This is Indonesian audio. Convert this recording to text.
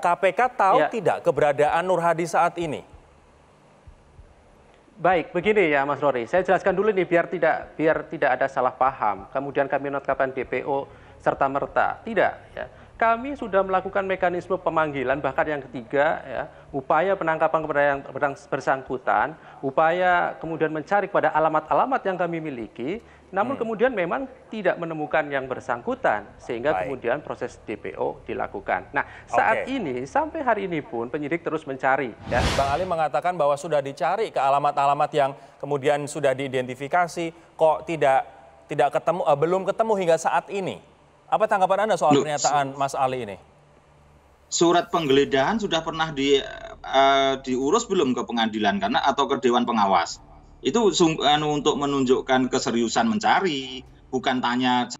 KPK tahu ya. tidak keberadaan Nur Hadi saat ini? Baik, begini ya Mas Rory. Saya jelaskan dulu nih biar tidak biar tidak ada salah paham. Kemudian kami menetapkan DPO serta merta. Tidak ya kami sudah melakukan mekanisme pemanggilan bahkan yang ketiga ya, upaya penangkapan kepada yang bersangkutan, upaya kemudian mencari pada alamat-alamat yang kami miliki, namun hmm. kemudian memang tidak menemukan yang bersangkutan sehingga Baik. kemudian proses DPO dilakukan. Nah, saat okay. ini sampai hari ini pun penyidik terus mencari ya. ya. Bang Ali mengatakan bahwa sudah dicari ke alamat-alamat yang kemudian sudah diidentifikasi kok tidak tidak ketemu eh, belum ketemu hingga saat ini. Apa tanggapan Anda soal Loh, pernyataan Mas Ali ini? Surat penggeledahan sudah pernah di, uh, diurus belum ke pengadilan karena atau ke dewan pengawas? Itu anu, untuk menunjukkan keseriusan mencari, bukan tanya